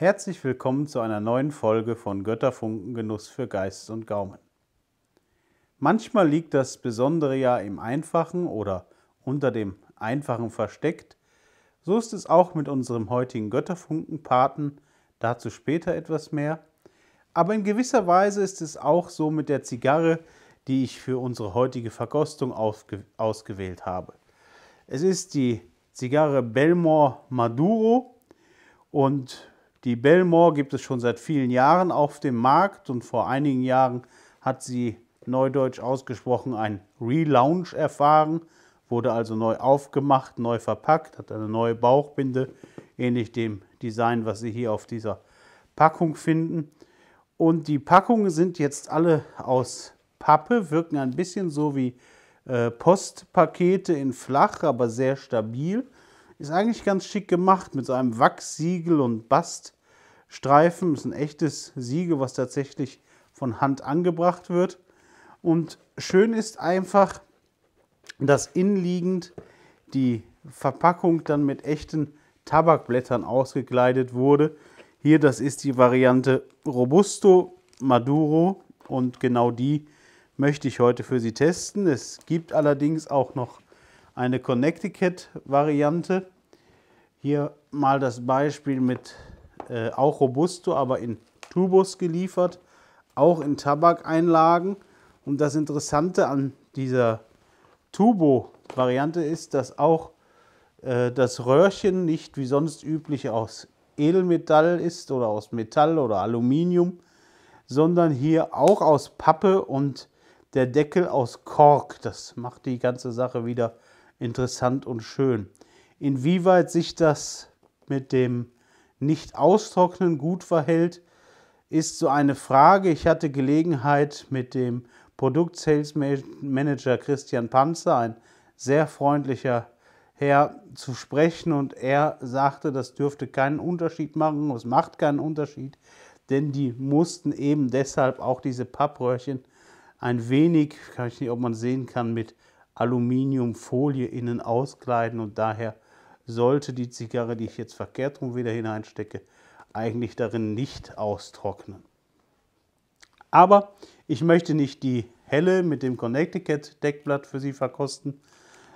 Herzlich willkommen zu einer neuen Folge von Götterfunken Genuss für Geist und Gaumen. Manchmal liegt das Besondere ja im Einfachen oder unter dem Einfachen versteckt. So ist es auch mit unserem heutigen Götterfunken-Paten, dazu später etwas mehr. Aber in gewisser Weise ist es auch so mit der Zigarre, die ich für unsere heutige Verkostung ausgewählt habe. Es ist die Zigarre Belmore Maduro und die Belmore gibt es schon seit vielen Jahren auf dem Markt und vor einigen Jahren hat sie neudeutsch ausgesprochen ein Relaunch erfahren, wurde also neu aufgemacht, neu verpackt, hat eine neue Bauchbinde, ähnlich dem Design, was Sie hier auf dieser Packung finden. Und die Packungen sind jetzt alle aus Pappe, wirken ein bisschen so wie äh, Postpakete in flach, aber sehr stabil. Ist eigentlich ganz schick gemacht mit so einem Wachssiegel und Baststreifen. Ist ein echtes Siegel, was tatsächlich von Hand angebracht wird. Und schön ist einfach, dass innenliegend die Verpackung dann mit echten Tabakblättern ausgekleidet wurde. Hier, das ist die Variante Robusto Maduro und genau die möchte ich heute für Sie testen. Es gibt allerdings auch noch eine Connecticut-Variante. Hier mal das Beispiel mit äh, auch Robusto, aber in Tubos geliefert, auch in Tabakeinlagen. Und das Interessante an dieser Tubo-Variante ist, dass auch äh, das Röhrchen nicht wie sonst üblich aus Edelmetall ist oder aus Metall oder Aluminium, sondern hier auch aus Pappe und der Deckel aus Kork. Das macht die ganze Sache wieder interessant und schön. Inwieweit sich das mit dem Nicht-Austrocknen gut verhält, ist so eine Frage. Ich hatte Gelegenheit mit dem Produkt-Sales-Manager Christian Panzer, ein sehr freundlicher Herr, zu sprechen und er sagte, das dürfte keinen Unterschied machen, es macht keinen Unterschied, denn die mussten eben deshalb auch diese Pappröhrchen ein wenig, kann ich nicht, ob man sehen kann, mit Aluminiumfolie innen auskleiden und daher sollte die Zigarre, die ich jetzt verkehrt rum wieder hineinstecke, eigentlich darin nicht austrocknen. Aber ich möchte nicht die helle mit dem Connecticut Deckblatt für Sie verkosten,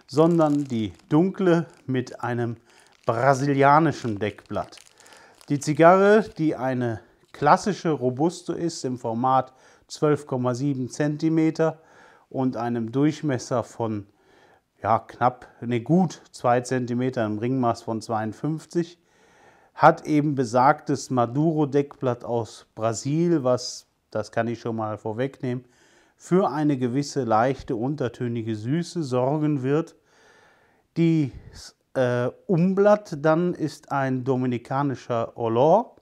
sondern die dunkle mit einem brasilianischen Deckblatt. Die Zigarre, die eine klassische Robusto ist im Format 12,7 cm, und einem Durchmesser von ja, knapp, ne, gut 2 cm im Ringmaß von 52, hat eben besagtes Maduro-Deckblatt aus Brasil, was, das kann ich schon mal vorwegnehmen, für eine gewisse leichte untertönige Süße sorgen wird. Die äh, Umblatt dann ist ein dominikanischer Olor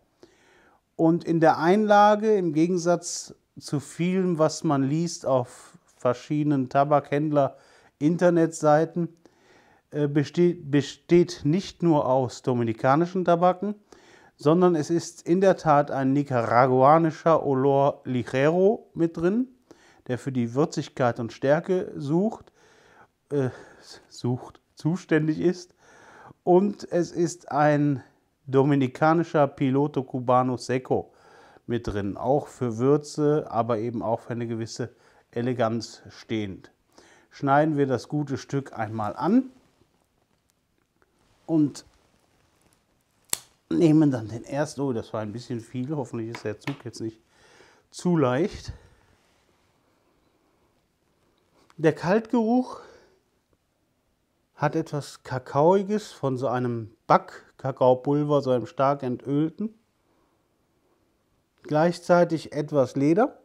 und in der Einlage im Gegensatz zu vielem, was man liest auf verschiedenen Tabakhändler Internetseiten äh, besteht, besteht nicht nur aus dominikanischen Tabaken, sondern es ist in der Tat ein nicaraguanischer Olor Ligero mit drin, der für die Würzigkeit und Stärke sucht, äh, sucht, zuständig ist. Und es ist ein dominikanischer Piloto Cubano Seco mit drin, auch für Würze, aber eben auch für eine gewisse Eleganz stehend. Schneiden wir das gute Stück einmal an und nehmen dann den ersten, oh, das war ein bisschen viel, hoffentlich ist der Zug jetzt nicht zu leicht. Der Kaltgeruch hat etwas Kakaoiges von so einem Back-Kakaopulver, so einem stark entölten. Gleichzeitig etwas Leder.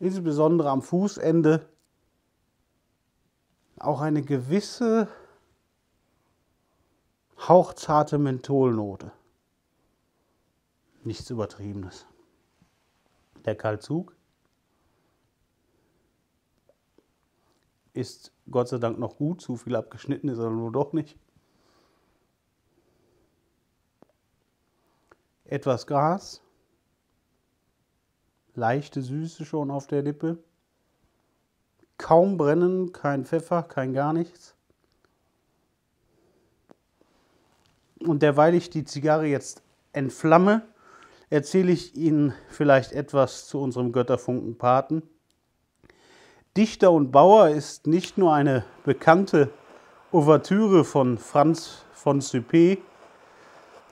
insbesondere am Fußende auch eine gewisse hauchzarte Mentholnote. Nichts Übertriebenes. Der Kalzug ist Gott sei Dank noch gut, zu viel abgeschnitten ist er nur doch nicht. Etwas Gras, leichte Süße schon auf der Lippe. Kaum brennen, kein Pfeffer, kein gar nichts. Und derweil ich die Zigarre jetzt entflamme, erzähle ich Ihnen vielleicht etwas zu unserem Götterfunken Paten. Dichter und Bauer ist nicht nur eine bekannte Ouvertüre von Franz von Suppé,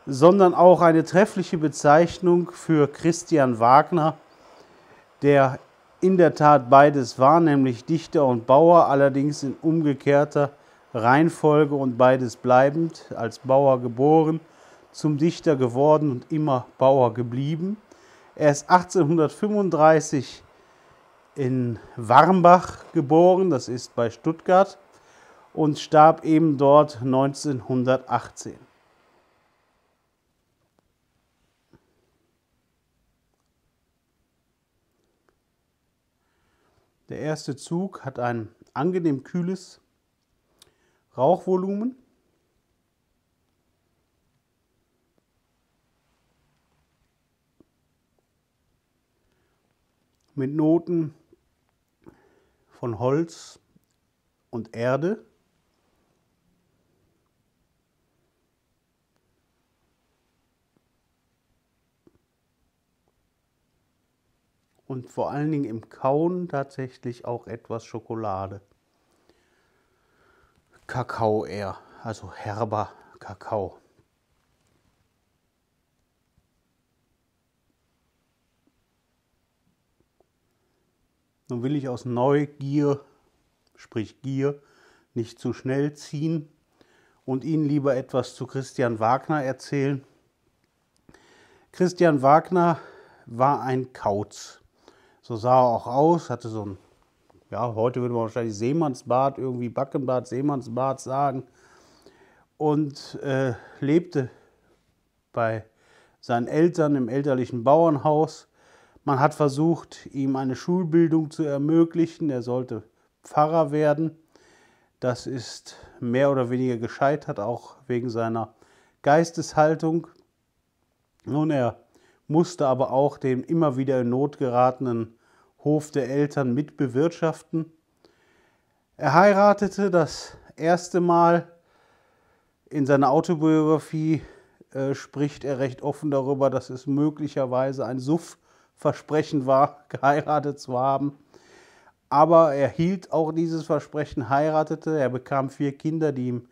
sondern auch eine treffliche Bezeichnung für Christian Wagner, der in der Tat beides war, nämlich Dichter und Bauer, allerdings in umgekehrter Reihenfolge und beides bleibend, als Bauer geboren, zum Dichter geworden und immer Bauer geblieben. Er ist 1835 in Warmbach geboren, das ist bei Stuttgart, und starb eben dort 1918. Der erste Zug hat ein angenehm kühles Rauchvolumen. Mit Noten von Holz und Erde. und vor allen Dingen im Kauen tatsächlich auch etwas Schokolade. Kakao eher, also herber Kakao. Nun will ich aus Neugier, sprich Gier, nicht zu schnell ziehen und Ihnen lieber etwas zu Christian Wagner erzählen. Christian Wagner war ein Kauz. So sah er auch aus, hatte so ein, ja, heute würde man wahrscheinlich Seemannsbart, irgendwie Backenbart, Seemannsbart sagen. Und äh, lebte bei seinen Eltern im elterlichen Bauernhaus. Man hat versucht, ihm eine Schulbildung zu ermöglichen. Er sollte Pfarrer werden. Das ist mehr oder weniger gescheitert, auch wegen seiner Geisteshaltung. Nun, er musste aber auch den immer wieder in Not geratenen Hof der Eltern mit bewirtschaften. Er heiratete das erste Mal. In seiner Autobiografie äh, spricht er recht offen darüber, dass es möglicherweise ein Suff-Versprechen war, geheiratet zu haben. Aber er hielt auch dieses Versprechen, heiratete. Er bekam vier Kinder, die ihm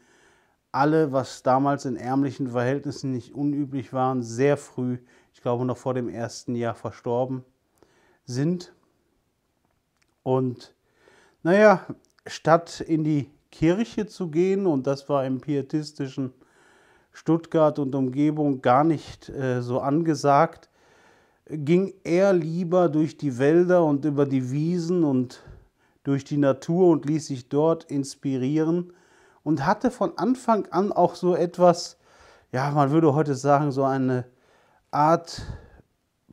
alle, was damals in ärmlichen Verhältnissen nicht unüblich waren, sehr früh ich glaube noch vor dem ersten Jahr verstorben sind. Und naja, statt in die Kirche zu gehen, und das war im pietistischen Stuttgart und Umgebung gar nicht äh, so angesagt, ging er lieber durch die Wälder und über die Wiesen und durch die Natur und ließ sich dort inspirieren und hatte von Anfang an auch so etwas, ja, man würde heute sagen, so eine Art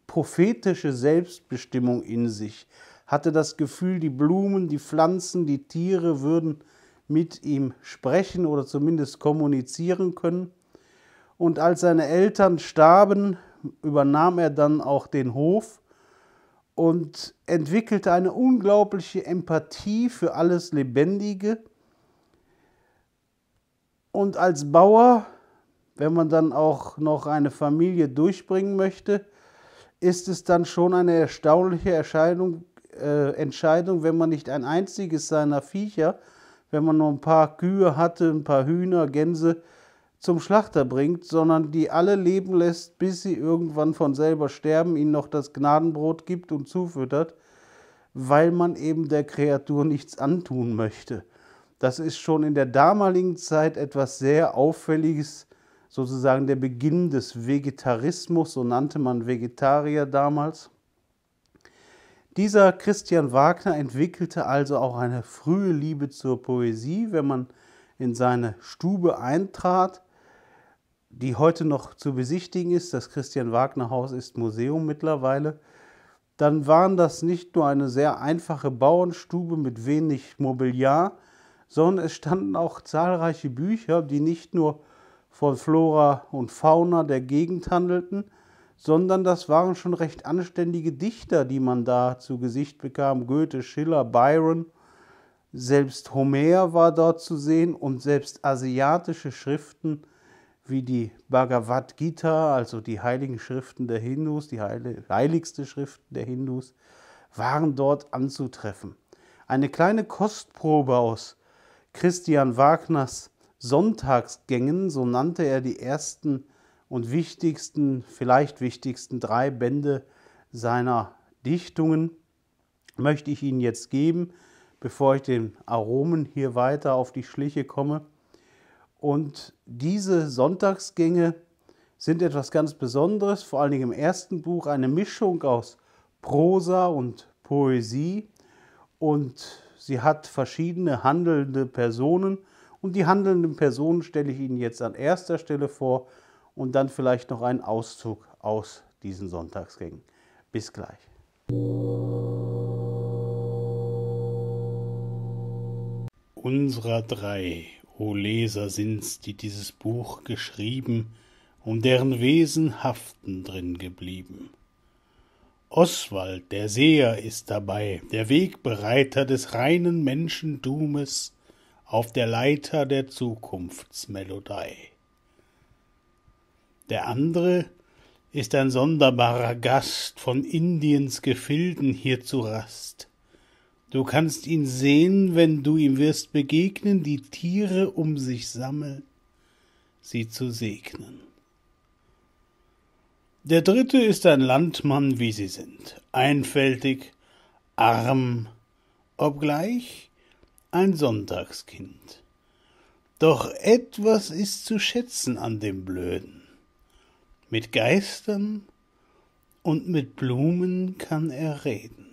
prophetische Selbstbestimmung in sich, hatte das Gefühl, die Blumen, die Pflanzen, die Tiere würden mit ihm sprechen oder zumindest kommunizieren können. Und als seine Eltern starben, übernahm er dann auch den Hof und entwickelte eine unglaubliche Empathie für alles Lebendige. Und als Bauer wenn man dann auch noch eine Familie durchbringen möchte, ist es dann schon eine erstaunliche Erscheinung, äh, Entscheidung, wenn man nicht ein einziges seiner Viecher, wenn man nur ein paar Kühe hatte, ein paar Hühner, Gänse zum Schlachter bringt, sondern die alle leben lässt, bis sie irgendwann von selber sterben, ihnen noch das Gnadenbrot gibt und zufüttert, weil man eben der Kreatur nichts antun möchte. Das ist schon in der damaligen Zeit etwas sehr Auffälliges, sozusagen der Beginn des Vegetarismus, so nannte man Vegetarier damals. Dieser Christian Wagner entwickelte also auch eine frühe Liebe zur Poesie, wenn man in seine Stube eintrat, die heute noch zu besichtigen ist. Das Christian Wagner Haus ist Museum mittlerweile. Dann waren das nicht nur eine sehr einfache Bauernstube mit wenig Mobiliar, sondern es standen auch zahlreiche Bücher, die nicht nur von Flora und Fauna der Gegend handelten, sondern das waren schon recht anständige Dichter, die man da zu Gesicht bekam. Goethe, Schiller, Byron, selbst Homer war dort zu sehen und selbst asiatische Schriften wie die Bhagavad Gita, also die heiligen Schriften der Hindus, die heiligste Schrift der Hindus, waren dort anzutreffen. Eine kleine Kostprobe aus Christian Wagners Sonntagsgängen, so nannte er die ersten und wichtigsten, vielleicht wichtigsten drei Bände seiner Dichtungen, möchte ich Ihnen jetzt geben, bevor ich den Aromen hier weiter auf die Schliche komme. Und diese Sonntagsgänge sind etwas ganz Besonderes, vor allen Dingen im ersten Buch eine Mischung aus Prosa und Poesie und sie hat verschiedene handelnde Personen, und die handelnden Personen stelle ich Ihnen jetzt an erster Stelle vor und dann vielleicht noch einen Auszug aus diesen Sonntagsgängen. Bis gleich. Unserer drei, o Leser, sind's, die dieses Buch geschrieben, und deren Wesen haften drin geblieben. Oswald, der Seher, ist dabei, der Wegbereiter des reinen Menschendumes, auf der Leiter der Zukunftsmelodei. Der andere ist ein sonderbarer Gast von Indiens Gefilden hier zu Rast. Du kannst ihn sehen, wenn du ihm wirst begegnen, die Tiere um sich sammeln, sie zu segnen. Der dritte ist ein Landmann, wie sie sind, einfältig, arm, obgleich ein Sonntagskind. Doch etwas ist zu schätzen an dem Blöden. Mit Geistern und mit Blumen kann er reden.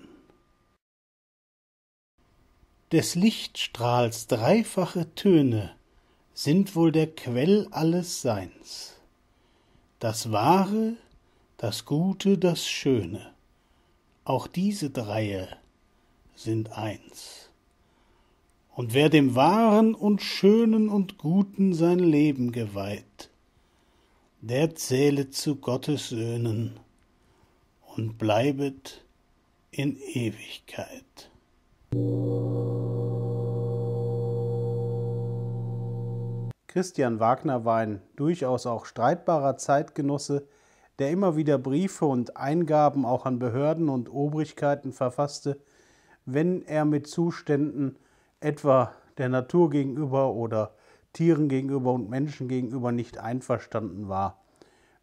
Des Lichtstrahls dreifache Töne sind wohl der Quell alles Seins. Das Wahre, das Gute, das Schöne, auch diese Dreie sind eins und wer dem Wahren und Schönen und Guten sein Leben geweiht, der zähle zu Gottes Söhnen und bleibet in Ewigkeit. Christian Wagner war ein durchaus auch streitbarer Zeitgenosse, der immer wieder Briefe und Eingaben auch an Behörden und Obrigkeiten verfasste, wenn er mit Zuständen etwa der Natur gegenüber oder Tieren gegenüber und Menschen gegenüber nicht einverstanden war.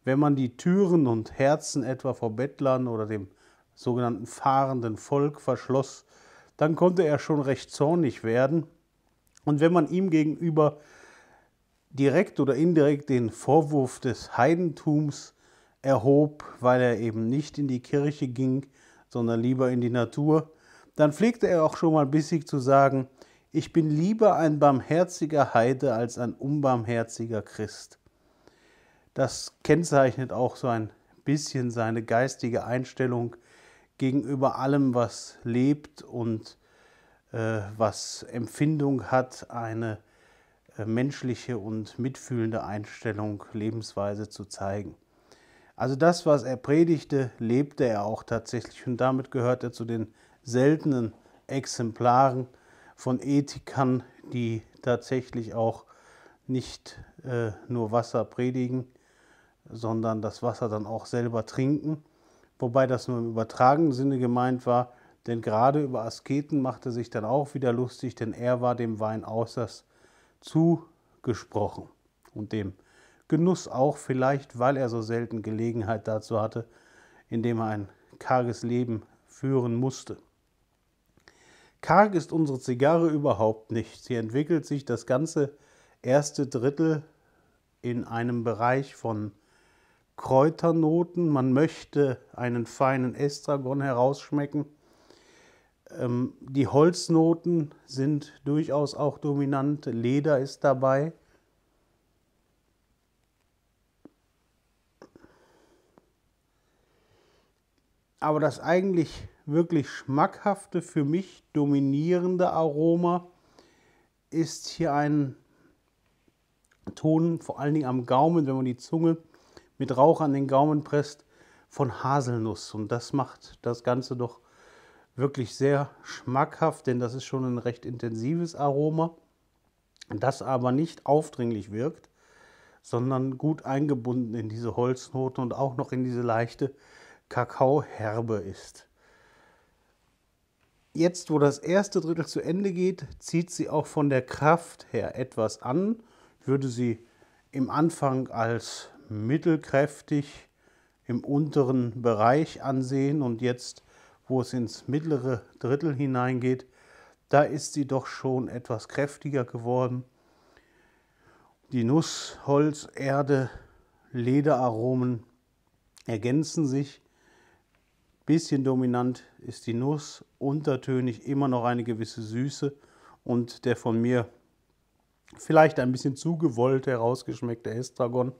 Wenn man die Türen und Herzen etwa vor Bettlern oder dem sogenannten fahrenden Volk verschloss, dann konnte er schon recht zornig werden. Und wenn man ihm gegenüber direkt oder indirekt den Vorwurf des Heidentums erhob, weil er eben nicht in die Kirche ging, sondern lieber in die Natur, dann pflegte er auch schon mal bissig zu sagen, ich bin lieber ein barmherziger Heide als ein unbarmherziger Christ. Das kennzeichnet auch so ein bisschen seine geistige Einstellung gegenüber allem, was lebt und äh, was Empfindung hat, eine äh, menschliche und mitfühlende Einstellung, Lebensweise zu zeigen. Also das, was er predigte, lebte er auch tatsächlich und damit gehört er zu den seltenen Exemplaren, von Ethikern, die tatsächlich auch nicht äh, nur Wasser predigen, sondern das Wasser dann auch selber trinken, wobei das nur im übertragenen Sinne gemeint war, denn gerade über Asketen machte sich dann auch wieder lustig, denn er war dem Wein äußerst zugesprochen und dem Genuss auch vielleicht, weil er so selten Gelegenheit dazu hatte, indem er ein karges Leben führen musste. Karg ist unsere Zigarre überhaupt nicht. Sie entwickelt sich das ganze erste Drittel in einem Bereich von Kräuternoten. Man möchte einen feinen Estragon herausschmecken. Ähm, die Holznoten sind durchaus auch dominant. Leder ist dabei. Aber das eigentlich wirklich schmackhafte, für mich dominierende Aroma ist hier ein Ton, vor allen Dingen am Gaumen, wenn man die Zunge mit Rauch an den Gaumen presst, von Haselnuss. Und das macht das Ganze doch wirklich sehr schmackhaft, denn das ist schon ein recht intensives Aroma, das aber nicht aufdringlich wirkt, sondern gut eingebunden in diese Holznote und auch noch in diese leichte Kakaoherbe ist jetzt, wo das erste Drittel zu Ende geht, zieht sie auch von der Kraft her etwas an. Ich würde sie im Anfang als mittelkräftig im unteren Bereich ansehen und jetzt, wo es ins mittlere Drittel hineingeht, da ist sie doch schon etwas kräftiger geworden. Die Nuss, Holz, Erde, Lederaromen ergänzen sich Bisschen dominant ist die Nuss, untertönig immer noch eine gewisse Süße und der von mir vielleicht ein bisschen zu gewollt herausgeschmeckte Estragon,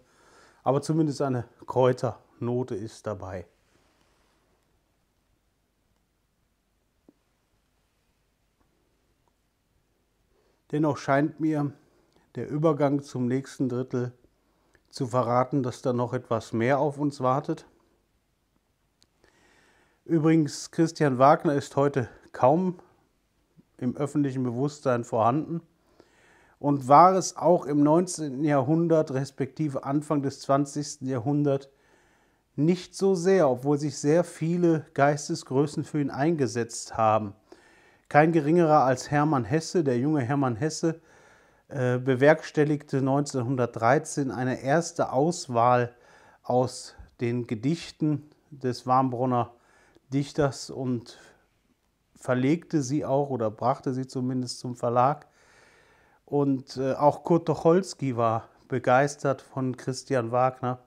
aber zumindest eine Kräuternote ist dabei. Dennoch scheint mir der Übergang zum nächsten Drittel zu verraten, dass da noch etwas mehr auf uns wartet. Übrigens, Christian Wagner ist heute kaum im öffentlichen Bewusstsein vorhanden und war es auch im 19. Jahrhundert, respektive Anfang des 20. Jahrhunderts, nicht so sehr, obwohl sich sehr viele Geistesgrößen für ihn eingesetzt haben. Kein geringerer als Hermann Hesse, der junge Hermann Hesse, äh, bewerkstelligte 1913 eine erste Auswahl aus den Gedichten des Warmbronner Dichters und verlegte sie auch oder brachte sie zumindest zum Verlag. Und äh, auch Kurt Tucholsky war begeistert von Christian Wagner.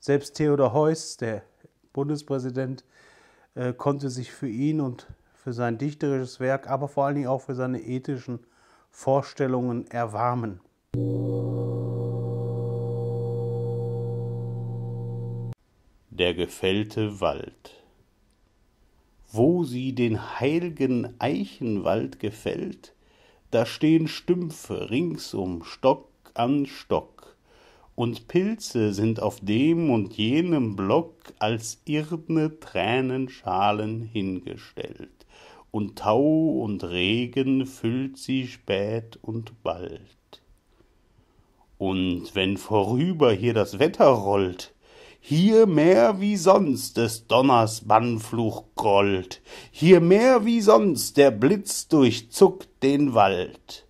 Selbst Theodor Heuss, der Bundespräsident, äh, konnte sich für ihn und für sein dichterisches Werk, aber vor allen Dingen auch für seine ethischen Vorstellungen erwarmen. Der gefällte Wald wo sie den heilgen Eichenwald gefällt, da stehen Stümpfe ringsum Stock an Stock, und Pilze sind auf dem und jenem Block als irdne Tränenschalen hingestellt, und Tau und Regen füllt sie spät und bald. Und wenn vorüber hier das Wetter rollt, hier mehr wie sonst des Donners Bannfluch grollt, hier mehr wie sonst der Blitz durchzuckt den Wald.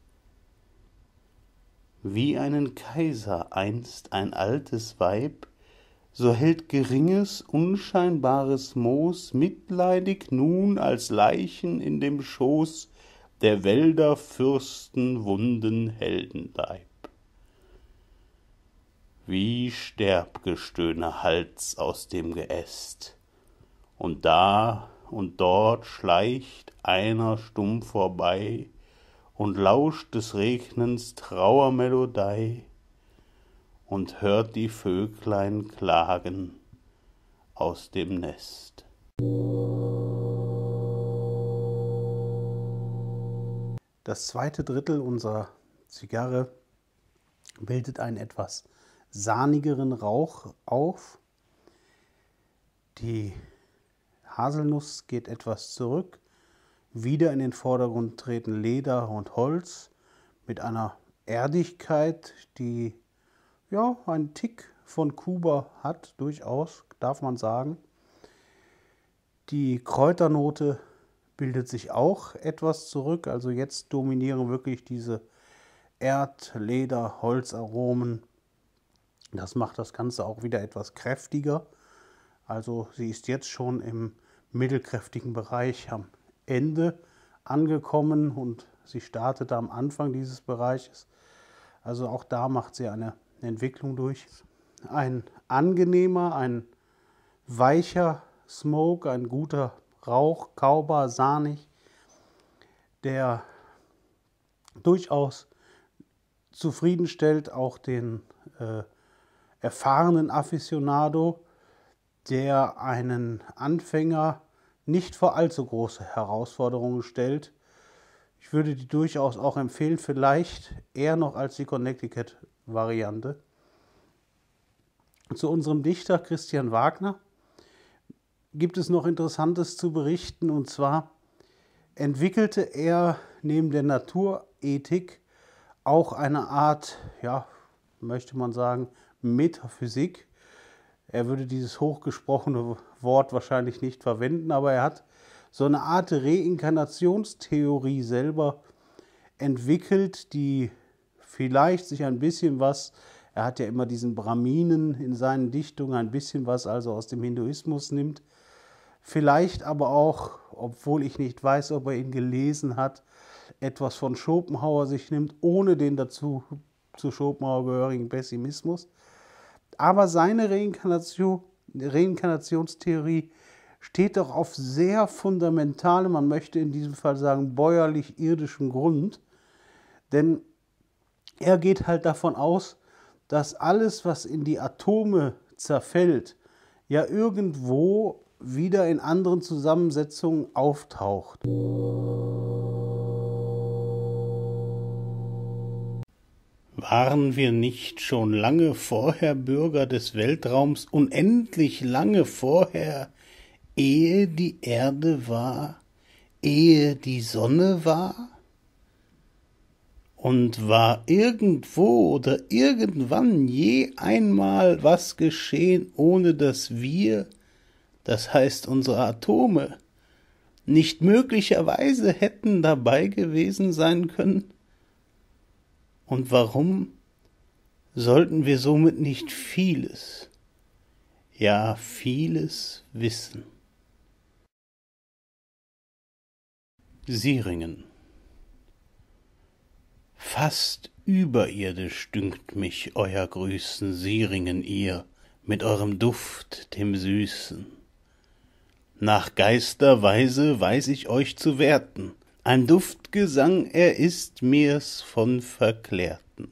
Wie einen Kaiser einst ein altes Weib, so hält geringes, unscheinbares Moos mitleidig nun als Leichen in dem Schoß der Wälder Fürsten wunden Heldenleib wie Sterbgestöhne Hals aus dem Geäst. Und da und dort schleicht einer stumm vorbei und lauscht des Regnens Trauermelodei und hört die Vöglein klagen aus dem Nest. Das zweite Drittel unserer Zigarre bildet ein etwas sahnigeren Rauch auf. Die Haselnuss geht etwas zurück. Wieder in den Vordergrund treten Leder und Holz mit einer Erdigkeit, die ja einen Tick von Kuba hat, durchaus, darf man sagen. Die Kräuternote bildet sich auch etwas zurück. Also jetzt dominieren wirklich diese Erd-, Leder-, Holzaromen das macht das Ganze auch wieder etwas kräftiger. Also sie ist jetzt schon im mittelkräftigen Bereich am Ende angekommen und sie startete am Anfang dieses Bereiches. Also auch da macht sie eine Entwicklung durch. Ein angenehmer, ein weicher Smoke, ein guter Rauch, kaubar, sahnig, der durchaus zufriedenstellt auch den äh, erfahrenen Aficionado, der einen Anfänger nicht vor allzu große Herausforderungen stellt. Ich würde die durchaus auch empfehlen, vielleicht eher noch als die Connecticut-Variante. Zu unserem Dichter Christian Wagner gibt es noch Interessantes zu berichten, und zwar entwickelte er neben der Naturethik auch eine Art, ja, möchte man sagen, Metaphysik. Er würde dieses hochgesprochene Wort wahrscheinlich nicht verwenden, aber er hat so eine Art Reinkarnationstheorie selber entwickelt, die vielleicht sich ein bisschen was, er hat ja immer diesen Brahminen in seinen Dichtungen, ein bisschen was also aus dem Hinduismus nimmt, vielleicht aber auch, obwohl ich nicht weiß, ob er ihn gelesen hat, etwas von Schopenhauer sich nimmt, ohne den dazu zu Schopenhauer gehörigen Pessimismus. Aber seine Reinkarnation, Reinkarnationstheorie steht doch auf sehr fundamentalem, man möchte in diesem Fall sagen, bäuerlich-irdischem Grund. Denn er geht halt davon aus, dass alles, was in die Atome zerfällt, ja irgendwo wieder in anderen Zusammensetzungen auftaucht. Waren wir nicht schon lange vorher Bürger des Weltraums, unendlich lange vorher, ehe die Erde war, ehe die Sonne war? Und war irgendwo oder irgendwann je einmal was geschehen, ohne dass wir, das heißt unsere Atome, nicht möglicherweise hätten dabei gewesen sein können? Und warum sollten wir somit nicht vieles, ja vieles wissen? Siringen Fast überirdisch dünkt mich euer Grüßen, Siringen ihr, mit eurem Duft, dem Süßen. Nach Geisterweise weiß ich euch zu werten, ein Duftgesang, er ist mir's von Verklärten.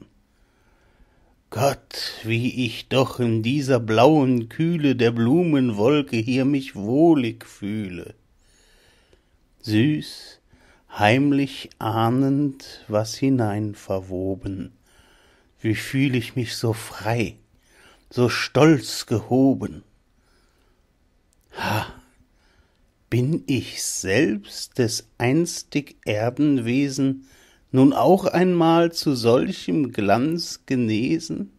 Gott, wie ich doch in dieser blauen Kühle der Blumenwolke hier mich wohlig fühle. Süß, heimlich ahnend, was hinein verwoben, wie fühl ich mich so frei, so stolz gehoben. Ha! Bin ich selbst des einstig Erdenwesen nun auch einmal zu solchem Glanz genesen?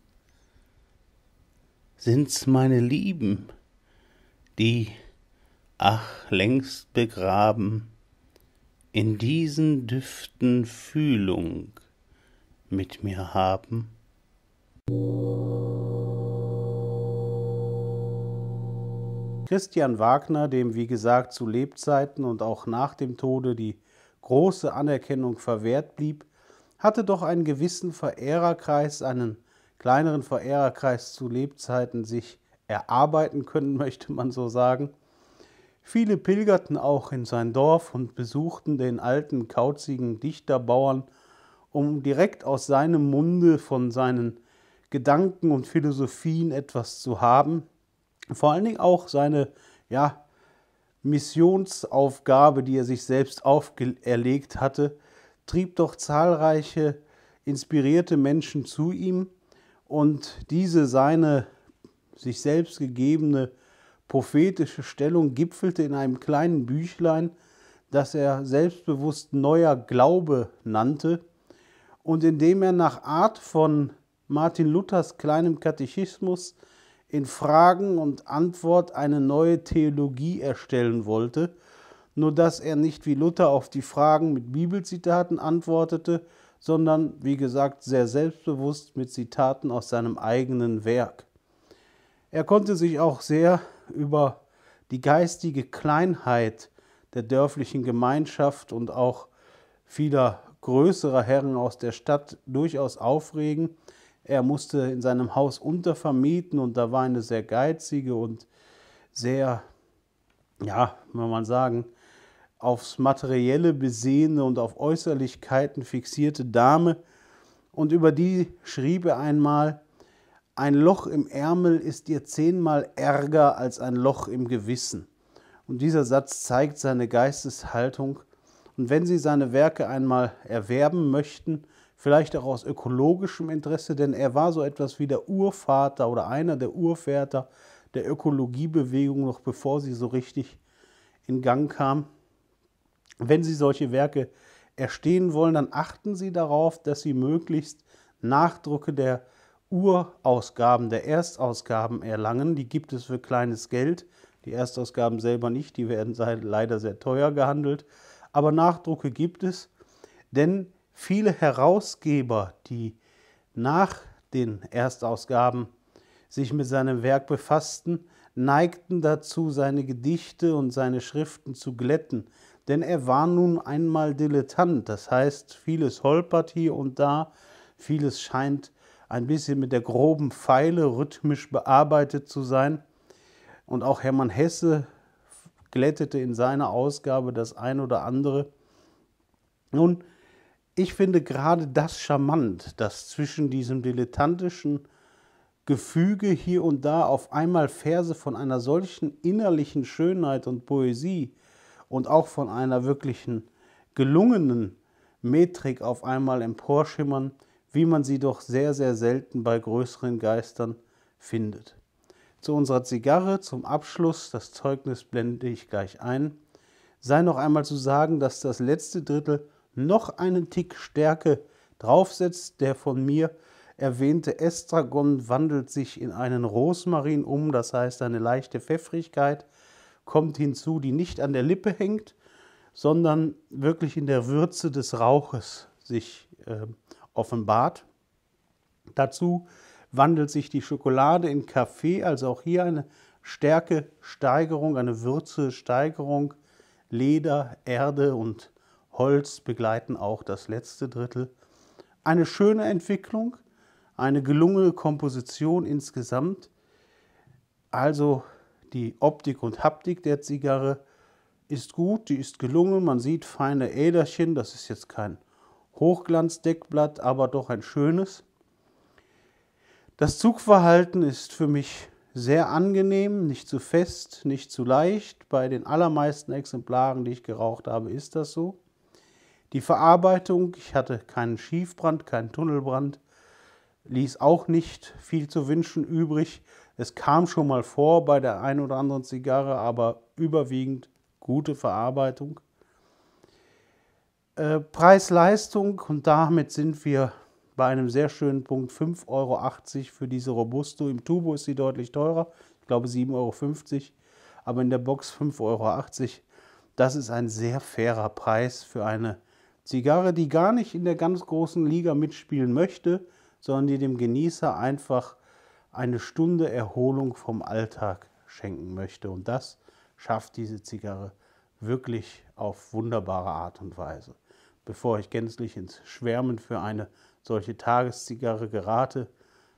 Sind's meine Lieben, die, ach längst begraben, in diesen Düften Fühlung mit mir haben? Christian Wagner, dem wie gesagt zu Lebzeiten und auch nach dem Tode die große Anerkennung verwehrt blieb, hatte doch einen gewissen Verehrerkreis, einen kleineren Verehrerkreis zu Lebzeiten sich erarbeiten können, möchte man so sagen. Viele pilgerten auch in sein Dorf und besuchten den alten, kauzigen Dichterbauern, um direkt aus seinem Munde von seinen Gedanken und Philosophien etwas zu haben. Vor allen Dingen auch seine ja, Missionsaufgabe, die er sich selbst auferlegt hatte, trieb doch zahlreiche inspirierte Menschen zu ihm und diese seine sich selbst gegebene prophetische Stellung gipfelte in einem kleinen Büchlein, das er selbstbewusst neuer Glaube nannte und in dem er nach Art von Martin Luthers kleinem Katechismus in Fragen und Antwort eine neue Theologie erstellen wollte, nur dass er nicht wie Luther auf die Fragen mit Bibelzitaten antwortete, sondern, wie gesagt, sehr selbstbewusst mit Zitaten aus seinem eigenen Werk. Er konnte sich auch sehr über die geistige Kleinheit der dörflichen Gemeinschaft und auch vieler größerer Herren aus der Stadt durchaus aufregen, er musste in seinem Haus untervermieten und da war eine sehr geizige und sehr, ja, wenn man sagen, aufs Materielle besehene und auf Äußerlichkeiten fixierte Dame. Und über die schrieb er einmal, ein Loch im Ärmel ist dir zehnmal ärger als ein Loch im Gewissen. Und dieser Satz zeigt seine Geisteshaltung. Und wenn Sie seine Werke einmal erwerben möchten, vielleicht auch aus ökologischem Interesse, denn er war so etwas wie der Urvater oder einer der Urväter der Ökologiebewegung, noch bevor sie so richtig in Gang kam. Wenn Sie solche Werke erstehen wollen, dann achten Sie darauf, dass Sie möglichst Nachdrucke der Urausgaben, der Erstausgaben erlangen. Die gibt es für kleines Geld. Die Erstausgaben selber nicht, die werden leider sehr teuer gehandelt. Aber Nachdrucke gibt es, denn Viele Herausgeber, die nach den Erstausgaben sich mit seinem Werk befassten, neigten dazu, seine Gedichte und seine Schriften zu glätten, denn er war nun einmal Dilettant, das heißt, vieles holpert hier und da, vieles scheint ein bisschen mit der groben Pfeile rhythmisch bearbeitet zu sein. Und auch Hermann Hesse glättete in seiner Ausgabe das ein oder andere. Nun, ich finde gerade das charmant, dass zwischen diesem dilettantischen Gefüge hier und da auf einmal Verse von einer solchen innerlichen Schönheit und Poesie und auch von einer wirklichen gelungenen Metrik auf einmal emporschimmern, wie man sie doch sehr, sehr selten bei größeren Geistern findet. Zu unserer Zigarre zum Abschluss, das Zeugnis blende ich gleich ein, sei noch einmal zu sagen, dass das letzte Drittel noch einen Tick Stärke draufsetzt. Der von mir erwähnte Estragon wandelt sich in einen Rosmarin um, das heißt eine leichte Pfeffrigkeit kommt hinzu, die nicht an der Lippe hängt, sondern wirklich in der Würze des Rauches sich äh, offenbart. Dazu wandelt sich die Schokolade in Kaffee, also auch hier eine Stärke-Steigerung, eine Würze-Steigerung, Leder, Erde und Holz begleiten auch das letzte Drittel. Eine schöne Entwicklung, eine gelungene Komposition insgesamt. Also die Optik und Haptik der Zigarre ist gut, die ist gelungen. Man sieht feine Äderchen, das ist jetzt kein Hochglanzdeckblatt, aber doch ein schönes. Das Zugverhalten ist für mich sehr angenehm, nicht zu fest, nicht zu leicht. Bei den allermeisten Exemplaren, die ich geraucht habe, ist das so. Die Verarbeitung, ich hatte keinen Schiefbrand, keinen Tunnelbrand, ließ auch nicht viel zu wünschen übrig. Es kam schon mal vor bei der einen oder anderen Zigarre, aber überwiegend gute Verarbeitung. Äh, Preis-Leistung, und damit sind wir bei einem sehr schönen Punkt, 5,80 Euro für diese Robusto. Im Tubo ist sie deutlich teurer, ich glaube 7,50 Euro, aber in der Box 5,80 Euro. Das ist ein sehr fairer Preis für eine Zigarre, die gar nicht in der ganz großen Liga mitspielen möchte, sondern die dem Genießer einfach eine Stunde Erholung vom Alltag schenken möchte. Und das schafft diese Zigarre wirklich auf wunderbare Art und Weise. Bevor ich gänzlich ins Schwärmen für eine solche Tageszigarre gerate,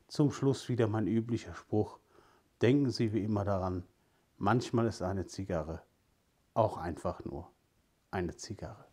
zum Schluss wieder mein üblicher Spruch, denken Sie wie immer daran, manchmal ist eine Zigarre auch einfach nur eine Zigarre.